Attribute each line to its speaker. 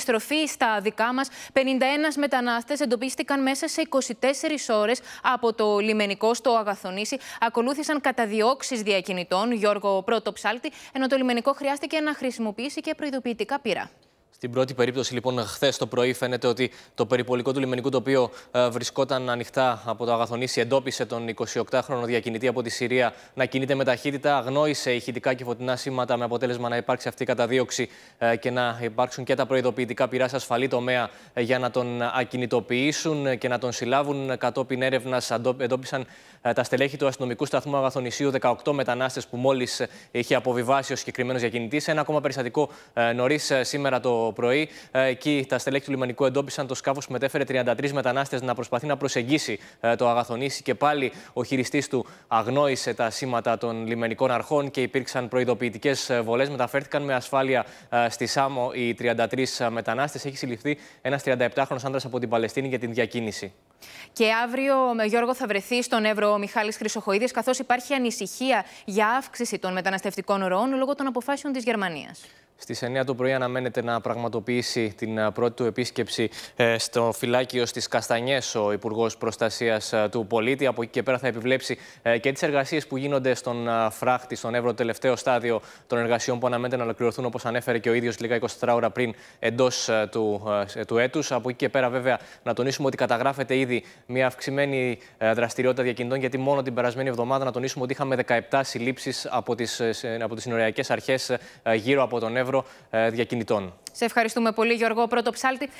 Speaker 1: επιστροφή στα δικά μας. 51 μετανάστες εντοπίστηκαν μέσα σε 24 ώρες από το λιμενικό στο Αγαθονήσι. Ακολούθησαν καταδιώξεις διακινητών, Γιώργο Πρώτο Ψάλτη, ενώ το λιμενικό χρειάστηκε να χρησιμοποιήσει και προειδοποιητικά πύρα.
Speaker 2: Την πρώτη περίπτωση, λοιπόν, χθες το πρωί φαίνεται ότι το περιπολικό του λιμενικού το οποίο ε, βρισκόταν ανοιχτά από το Αγαθονήσι εντόπισε τον 28χρονο διακινητή από τη Συρία να κινείται με ταχύτητα. Αγνόησε ηχητικά και φωτεινά σήματα με αποτέλεσμα να υπάρξει αυτή η καταδίωξη ε, και να υπάρξουν και τα προειδοποιητικά πειρά σε ασφαλή τομέα ε, για να τον ακινητοποιήσουν και να τον συλλάβουν. Κατόπιν έρευνας εντόπισαν τα στελέχη του αστυνομικού σταθμού Αγαθονησίου 18 μετανάστες που μόλις είχε αποβιβάσει ο συγκεκριμένος διακινητής. Ένα ακόμα περιστατικό νωρί σήμερα το πρωί. Ε, εκεί τα στελέχη του λιμανικού εντόπισαν το σκάφος που μετέφερε 33 μετανάστες να προσπαθεί να προσεγγίσει ε, το αγαθονήσι και πάλι ο χειριστής του αγνόησε τα σήματα των λιμενικών αρχών και υπήρξαν προειδοποιητικές ε, βολές. Μεταφέρθηκαν με ασφάλεια στη Σάμο οι 33 μετανάστες. Έχει συλληφθεί ένας 37χρονο άντρας από την Παλαιστίνη για την διακίνηση.
Speaker 1: Και αύριο, με Γιώργο, θα βρεθεί στον Εύρο ο Μιχάλης Χρυσοχοίδης, καθώς υπάρχει ανησυχία για αύξηση των μεταναστευτικών ροών λόγω των αποφάσεων της Γερμανίας.
Speaker 2: Στις 9 το πρωί αναμένεται να πραγματοποιήσει την ε, πρώτη του επίσκεψη ε, στο φυλάκιο στις Καστανιές ο Υπουργός Προστασίας ε, του Πολίτη. Από εκεί και πέρα θα επιβλέψει και τις εργασίες που γίνονται στον φράχτη, στον Εύρο, τελευταίο στάδιο των εργασιών που αναμένεται να ολοκληρωθούν, όπως ανέφερε και ο ίδιος λίγα 24 ώρα πριν εντός του, του έτους. Από εκεί και πέρα, βέβαια, να τονίσουμε ότι καταγράφεται ήδη μια αυξημένη ε, δραστηριότητα διακινητών, γιατί μόνο την περασμένη εβδομάδα, να τονίσουμε ότι είχαμε 17 συλλήψεις από τις από τις ε, συνοριακέ αρχές ε, γύρω από τον Εύρο διακινητών.
Speaker 1: Σε ευχαριστούμε πολύ, Γιώργο Πρωτοψάλτη.